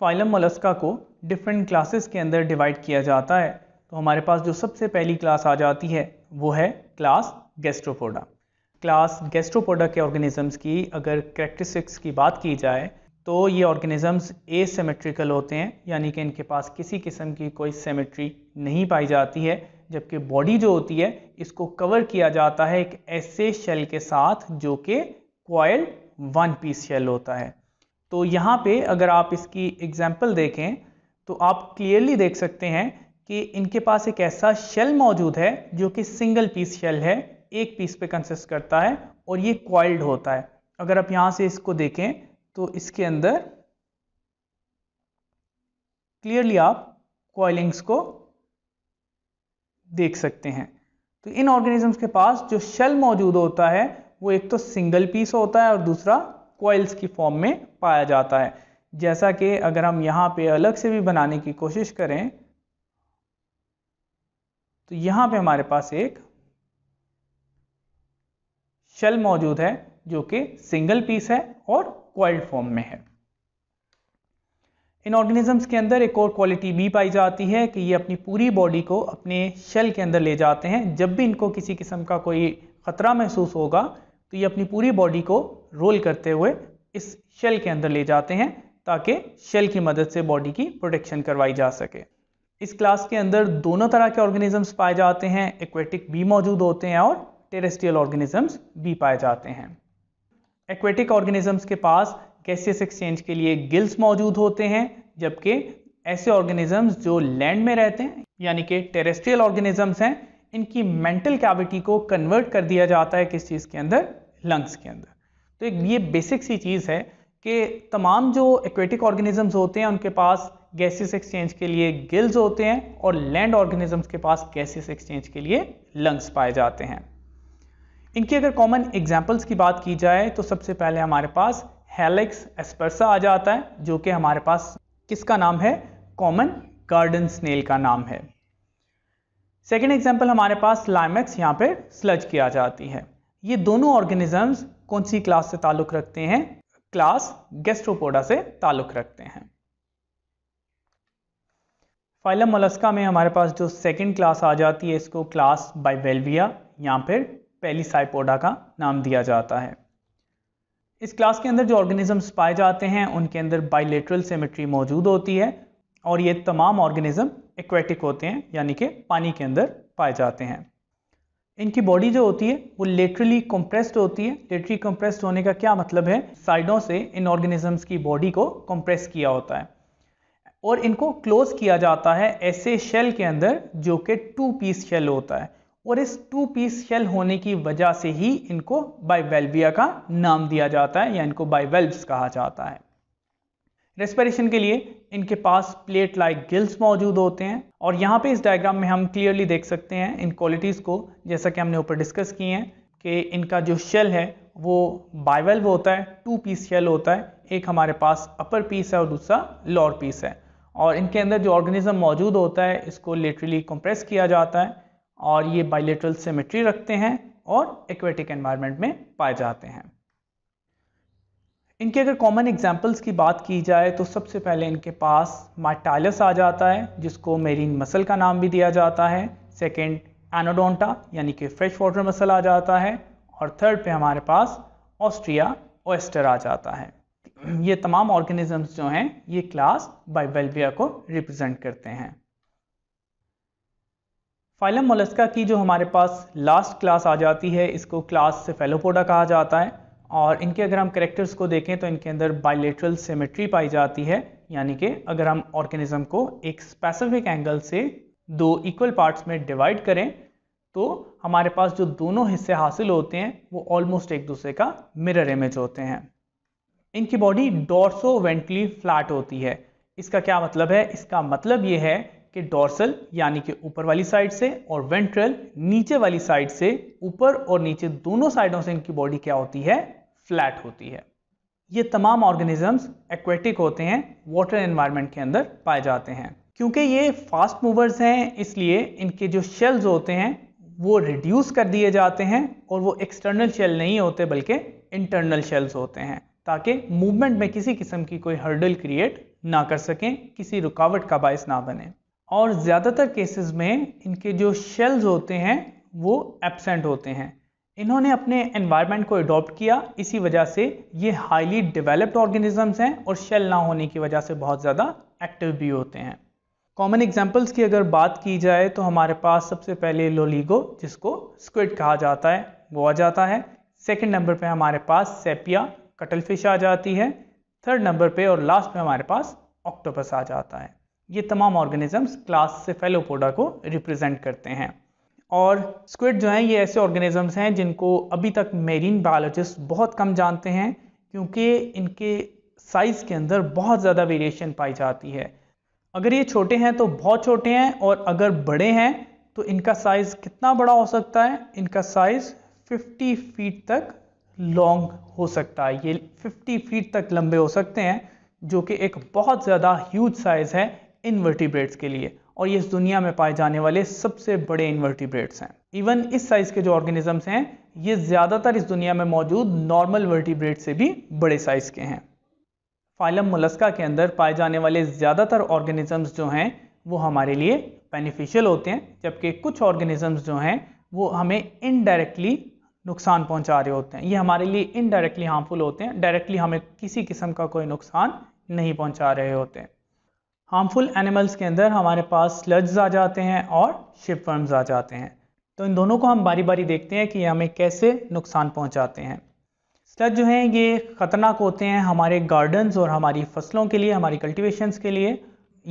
phylum मलस्का को different classes के अंदर डिवाइड किया जाता है तो हमारे पास जो सबसे पहली क्लास आ जाती है वो है क्लास गेस्ट्रोपोडा क्लास गेस्ट्रोपोडा के ऑर्गेनिजम्स की अगर करेक्टरिस्टिक्स की बात की जाए तो ये ऑर्गेनिजम्स एसेमेट्रिकल होते हैं यानी कि इनके पास किसी किस्म की कोई सेमेट्री नहीं पाई जाती है जबकि बॉडी जो होती है इसको कवर किया जाता है एक ऐसे शेल के साथ जो कि क्वाइल वन पीस शेल होता है तो यहाँ पे अगर आप इसकी एग्जाम्पल देखें तो आप क्लियरली देख सकते हैं कि इनके पास एक ऐसा शेल मौजूद है जो कि सिंगल पीस शेल है एक पीस पे कंसिस्ट करता है और ये क्वाइल्ड होता है अगर आप यहाँ से इसको देखें तो इसके अंदर क्लियरली आप क्वाइलिंग्स को देख सकते हैं तो इन ऑर्गेनिजम्स के पास जो शेल मौजूद होता है वो एक तो सिंगल पीस होता है और दूसरा कोयल्स की फॉर्म में पाया जाता है जैसा कि अगर हम यहाँ पे अलग से भी बनाने की कोशिश करें तो यहाँ पे हमारे पास एक शल मौजूद है जो कि सिंगल पीस है और कॉइल्ड फॉर्म में है इन ऑर्गेनिजम्स के अंदर एक और क्वालिटी भी पाई जाती है कि ये अपनी पूरी बॉडी को अपने शेल के अंदर ले जाते हैं जब भी इनको किसी किस्म का कोई ख़तरा महसूस होगा तो ये अपनी पूरी बॉडी को रोल करते हुए इस शेल के अंदर ले जाते हैं ताकि शेल की मदद से बॉडी की प्रोटेक्शन करवाई जा सके इस क्लास के अंदर दोनों तरह के ऑर्गेनिजम्स पाए जाते हैं एक्वेटिक भी मौजूद होते हैं और टेरेस्ट्रियल ऑर्गेनिजम्स भी पाए जाते हैं एक्वेटिक ऑर्गेनिजम्स के पास गैसियस एक्सचेंज के लिए गिल्स मौजूद होते हैं जबकि ऐसे ऑर्गेनिजम्स जो लैंड में रहते हैं यानी कि टेरेस्ट्रियल ऑर्गेनिजम्स हैं इनकी मेंटल कैविटी को कन्वर्ट कर दिया जाता है किस चीज़ के अंदर लंग्स के अंदर तो एक ये बेसिक सी चीज़ है कि तमाम जो एक्वेटिक ऑर्गेनिजम्स होते हैं उनके पास गैसेस एक्सचेंज के लिए गिल्स होते हैं और लैंड ऑर्गेनिजम्स के पास गैसेस एक्सचेंज के लिए लंग्स पाए जाते हैं इनकी अगर कॉमन एग्जाम्पल्स की बात की जाए तो सबसे पहले हमारे पास हेलिक्स एस्पर्सा आ जाता है जो कि हमारे पास किसका नाम है कॉमन गार्डन स्नेल का नाम है सेकेंड एग्जाम्पल हमारे पास लाइमेक्स यहाँ पे स्लज किया जाती है ये दोनों ऑर्गेनिजम्स कौन सी क्लास से ताल्लुक रखते हैं क्लास गेस्ट्रोपोडा से ताल्लुक रखते हैं फाइलम मोलस्का में हमारे पास जो सेकेंड क्लास आ जाती है इसको क्लास बाइवेल्विया या फिर पेलीसाइपोडा का नाम दिया जाता है इस क्लास के अंदर जो ऑर्गेनिजम्स पाए जाते हैं उनके अंदर बाइलेटरल सेमेट्री मौजूद होती है और ये तमाम ऑर्गेनिज्म एक्वेटिक होते हैं यानी कि पानी के अंदर पाए जाते हैं इनकी बॉडी जो होती है वो लेटरली कंप्रेस्ड होती है लेटरली कंप्रेस्ड होने का क्या मतलब है साइडों से इन ऑर्गेनिजम्स की बॉडी को कंप्रेस किया होता है और इनको क्लोज किया जाता है ऐसे शेल के अंदर जो कि टू पीस शेल होता है और इस टू पीस शेल होने की वजह से ही इनको बाइवेल्विया का नाम दिया जाता है या इनको बाइवेल्व्स कहा जाता है रेस्पिरेशन के लिए इनके पास प्लेट लाइक गिल्स मौजूद होते हैं और यहाँ पे इस डायग्राम में हम क्लियरली देख सकते हैं इन क्वालिटीज़ को जैसा कि हमने ऊपर डिस्कस किए हैं कि इनका जो शेल है वो बाइवेल्व होता है टू पीस शेल होता है एक हमारे पास अपर पीस है और दूसरा लोअर पीस है और इनके अंदर जो ऑर्गेनिज्म मौजूद होता है इसको लेटरली कंप्रेस किया जाता है और ये बाइलेटरल सिमेट्री रखते हैं और एक्वेटिक एनवायरनमेंट में पाए जाते हैं इनके अगर कॉमन एग्जाम्पल्स की बात की जाए तो सबसे पहले इनके पास माटाइलस आ जाता है जिसको मेरीन मसल का नाम भी दिया जाता है सेकेंड एनोडोंटा यानी कि फ्रेश वाटर मसल आ जाता है और थर्ड पे हमारे पास ऑस्ट्रिया ओएस्टर आ जाता है ये तमाम ऑर्गेनिजम्स जो हैं ये क्लास बाइवेल्विया को रिप्रेजेंट करते हैं फाइलम मोलस्का की जो हमारे पास लास्ट क्लास आ जाती है इसको क्लास सेफेलोपोडा कहा जाता है और इनके अगर हम करेक्टर्स को देखें तो इनके अंदर बायोलेट्रल सिमेट्री पाई जाती है यानी कि अगर हम ऑर्गेनिज्म को एक स्पेसिफिक एंगल से दो इक्वल पार्ट्स में डिवाइड करें तो हमारे पास जो दोनों हिस्से हासिल होते हैं वो ऑलमोस्ट एक दूसरे का मिरर इमेज होते हैं इनकी बॉडी डोर्सो वेंटली फ्लैट होती है इसका क्या मतलब है इसका मतलब ये है कि डोर्सल यानी कि ऊपर वाली साइड से और वेंट्रल नीचे वाली साइड से ऊपर और नीचे दोनों साइडों से इनकी बॉडी क्या होती है फ्लैट होती है ये तमाम ऑर्गेनिजम्स एक्वेटिक होते हैं वाटर एनवायरनमेंट के अंदर पाए जाते हैं क्योंकि ये फास्ट मूवर्स हैं इसलिए इनके जो शेल्स होते हैं वो रिड्यूस कर दिए जाते हैं और वो एक्सटर्नल शेल नहीं होते बल्कि इंटरनल शेल्स होते हैं ताकि मूवमेंट में किसी किस्म की कोई हर्डल क्रिएट ना कर सकें किसी रुकावट का बायस ना बने और ज़्यादातर केसेस में इनके जो शेल्स होते हैं वो एबसेंट होते हैं इन्होंने अपने एनवायरनमेंट को अडॉप्ट किया इसी वजह से ये हाईली डेवलप्ड ऑर्गेनिजम्स हैं और शेल ना होने की वजह से बहुत ज़्यादा एक्टिव भी होते हैं कॉमन एग्जाम्पल्स की अगर बात की जाए तो हमारे पास सबसे पहले लोलीगो जिसको स्क्विड कहा जाता है वो आ जाता है सेकेंड नंबर पर हमारे पास सेपिया कटल फिश आ जाती है थर्ड नंबर पर और लास्ट में हमारे पास ऑक्टोपस आ जाता है ये तमाम ऑर्गेनिजम्स क्लास से फेलोपोडा को रिप्रेजेंट करते हैं और स्क्विड जो हैं ये ऐसे ऑर्गेनिजम्स हैं जिनको अभी तक मेरीन बायोलॉजिस्ट बहुत कम जानते हैं क्योंकि इनके साइज़ के अंदर बहुत ज़्यादा वेरिएशन पाई जाती है अगर ये छोटे हैं तो बहुत छोटे हैं और अगर बड़े हैं तो इनका साइज़ कितना बड़ा हो सकता है इनका साइज़ 50 फीट तक लॉन्ग हो सकता है ये 50 फीट तक लंबे हो सकते हैं जो कि एक बहुत ज़्यादा ह्यूज साइज़ है इनवर्टिब्रेट्स के लिए और ये इस दुनिया में पाए जाने वाले सबसे बड़े इन्वर्टिब्रेट्स हैं इवन इस साइज के जो ऑर्गेनिजम्स हैं ये ज़्यादातर इस दुनिया में मौजूद नॉर्मल वर्टिब्रेट से भी बड़े साइज के हैं फाइलम मुलस्का के अंदर पाए जाने वाले ज़्यादातर ऑर्गेनिजम्स जो हैं वो हमारे लिए बेनिफिशियल होते हैं जबकि कुछ ऑर्गेनिजम्स जो हैं वो हमें इनडायरेक्टली नुकसान पहुंचा रहे होते हैं ये हमारे लिए इनडायरेक्टली हार्मफुल होते हैं डायरेक्टली हमें किसी किस्म का कोई नुकसान नहीं पहुंचा रहे होते हैं हार्मफुल एनिमल्स के अंदर हमारे पास स्लड्स आ जाते हैं और शिपवर्म्स आ जाते हैं तो इन दोनों को हम बारी बारी देखते हैं कि ये हमें कैसे नुकसान पहुंचाते हैं स्लज जो हैं ये ख़तरनाक होते हैं हमारे गार्डन्स और हमारी फसलों के लिए हमारी कल्टिवेशंस के लिए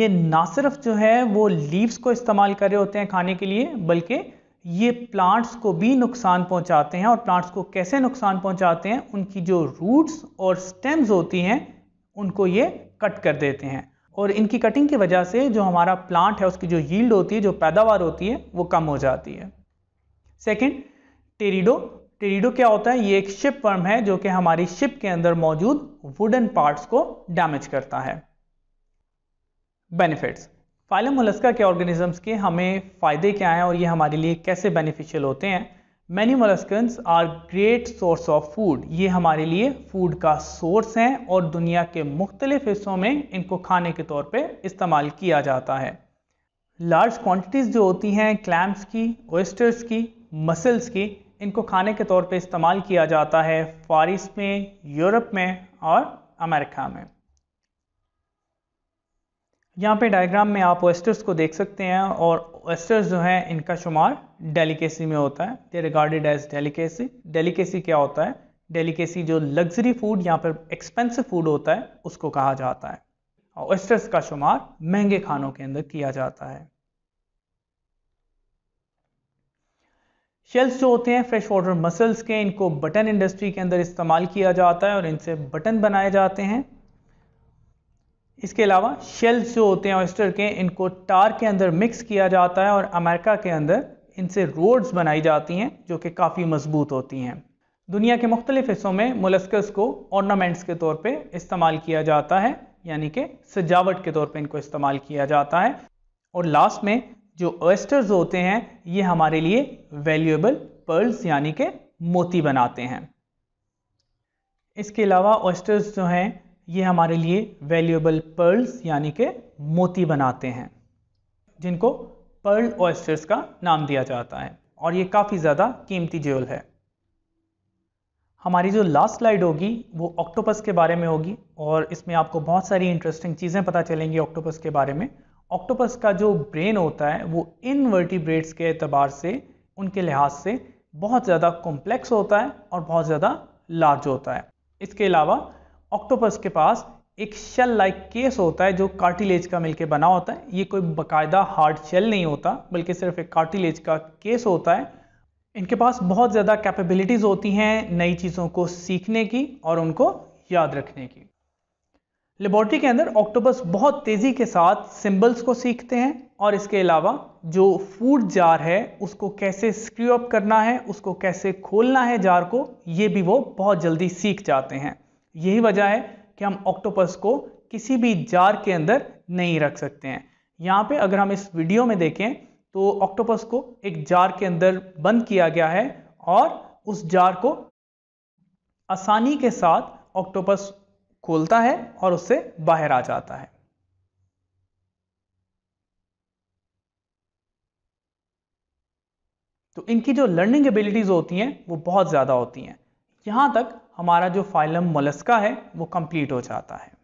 ये ना सिर्फ जो है वो लीव्स को इस्तेमाल कर रहे होते हैं खाने के लिए बल्कि ये प्लांट्स को भी नुकसान पहुंचाते हैं और प्लांट्स को कैसे नुकसान पहुंचाते हैं उनकी जो रूट्स और स्टेम्स होती हैं उनको ये कट कर देते हैं और इनकी कटिंग की वजह से जो हमारा प्लांट है उसकी जो यील्ड होती है जो पैदावार होती है वो कम हो जाती है सेकंड टेरिडो टेरिडो क्या होता है ये एक शिप वर्म है जो कि हमारी शिप के अंदर मौजूद वुडन पार्ट्स को डैमेज करता है बेनिफिट्स फाइलम के ऑर्गेनिजम्स के हमें फ़ायदे क्या हैं और ये हमारे लिए कैसे बेनिफिशियल होते हैं many molluscans are great source of food ये हमारे लिए फूड का सोर्स हैं और दुनिया के मुख्तलिफ हिस्सों में इनको खाने के तौर पे इस्तेमाल किया जाता है लार्ज क्वांटिटीज़ जो होती हैं क्लैम्स की ओस्टर्स की मसल्स की इनको खाने के तौर पे इस्तेमाल किया जाता है फारिस में यूरोप में और अमेरिका में यहाँ पे डायग्राम में आप ओस्टर्स को देख सकते हैं और ओस्टर्स जो हैं इनका शुमार डेलीकेसी में होता है they regarded as delicacy delicacy क्या होता है डेलीकेसी जो लग्जरी फूड यहाँ पर एक्सपेंसिव फूड होता है उसको कहा जाता है और ओस्टर्स का शुमार महंगे खानों के अंदर किया जाता है शेल्स जो होते हैं फ्रेश वाटर मसल्स के इनको बटन इंडस्ट्री के अंदर इस्तेमाल किया जाता है और इनसे बटन बनाए जाते हैं इसके अलावा शेल्स जो होते हैं ऑयस्टर के इनको टार के अंदर मिक्स किया जाता है और अमेरिका के अंदर इनसे रोड्स बनाई जाती हैं जो कि काफ़ी मजबूत होती हैं दुनिया के मुख्तलिफ हिस्सों में मुलस्कस को ऑर्नामेंट्स के तौर पे इस्तेमाल किया जाता है यानी कि सजावट के तौर पे इनको इस्तेमाल किया जाता है और लास्ट में जो ऑयस्टर्स होते हैं ये हमारे लिए वैल्यूएबल पर्ल्स यानी के मोती बनाते हैं इसके अलावा ऑयस्टर्स जो हैं ये हमारे लिए वैल्यूएबल पर्ल्स यानी के मोती बनाते हैं जिनको पर्ल ऑयस्टर्स का नाम दिया जाता है और ये काफ़ी ज़्यादा कीमती जेल है हमारी जो लास्ट स्लाइड होगी वो ऑक्टोपस के बारे में होगी और इसमें आपको बहुत सारी इंटरेस्टिंग चीज़ें पता चलेंगी ऑक्टोपस के बारे में ऑक्टोपस का जो ब्रेन होता है वो इन वर्टिब्रेट्स के अतबार से उनके लिहाज से बहुत ज़्यादा कॉम्प्लेक्स होता है और बहुत ज़्यादा लार्ज होता है इसके अलावा ऑक्टोपस के पास एक शेल लाइक केस होता है जो कार्टिलेज का मिलके बना होता है ये कोई बकायदा हार्ड शेल नहीं होता बल्कि सिर्फ एक कार्टिलेज का केस होता है इनके पास बहुत ज़्यादा कैपेबिलिटीज़ होती हैं नई चीज़ों को सीखने की और उनको याद रखने की लेबॉर्ट्री के अंदर ऑक्टोपस बहुत तेज़ी के साथ सिंबल्स को सीखते हैं और इसके अलावा जो फूड जार है उसको कैसे स्क्रू अप करना है उसको कैसे खोलना है जार को ये भी वो बहुत जल्दी सीख जाते हैं यही वजह है कि हम ऑक्टोपस को किसी भी जार के अंदर नहीं रख सकते हैं यहाँ पे अगर हम इस वीडियो में देखें तो ऑक्टोपस को एक जार के अंदर बंद किया गया है और उस जार को आसानी के साथ ऑक्टोपस खोलता है और उससे बाहर आ जाता है तो इनकी जो लर्निंग एबिलिटीज़ होती हैं वो बहुत ज़्यादा होती हैं यहाँ तक हमारा जो फाइलम मोलस्का है वो कंप्लीट हो जाता है